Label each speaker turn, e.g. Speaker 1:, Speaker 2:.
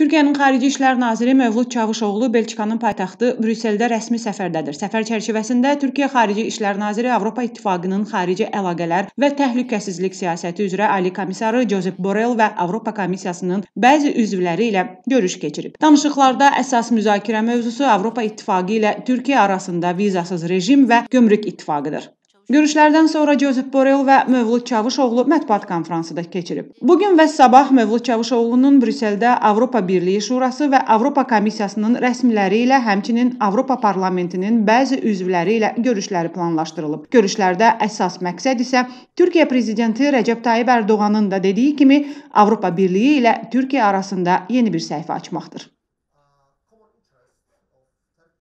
Speaker 1: Türkiyənin Xarici İşlər naziri Mövlud Çavuşoğlu Belçikanın paytaxtı Brüsseldə rəsmi səfərdədir. Səfər çərçivəsində Türkiyə Xarici İşlər naziri Avropa İttifaqının xarici əlaqələr və təhlükəsizlik siyasəti üzrə ali komissarı Josep Borrell və Avropa Komissiyasının bəzi üzvləri ilə görüş keçirib. Danışıqlarda əsas müzakirə mövzusu Avropa İttifaqı ilə Türkiyə arasında vizasız rejim və gömrük ittifaqıdır. Görüşlərdən sonra Josep Borrell və Mövlud Çavuşoğlu mətbuat konfransı da keçirib. Bu gün və sabah Mövlud Çavuşoğlu'nun Brüsseldə Avropa Birliyi Şurası və Avropa Komissiyasının rəsmiləri ilə, həmçinin Avropa Parlamentinin bəzi üzvləri ilə görüşləri planlaşdırılıb. Görüşlərdə əsas məqsəd isə Türkiyə prezidenti Rəcəb Tayyib Ərdoğanın da dediyi kimi Avropa Birliyi ilə Türkiyə arasında yeni bir səhifə açmaqdır.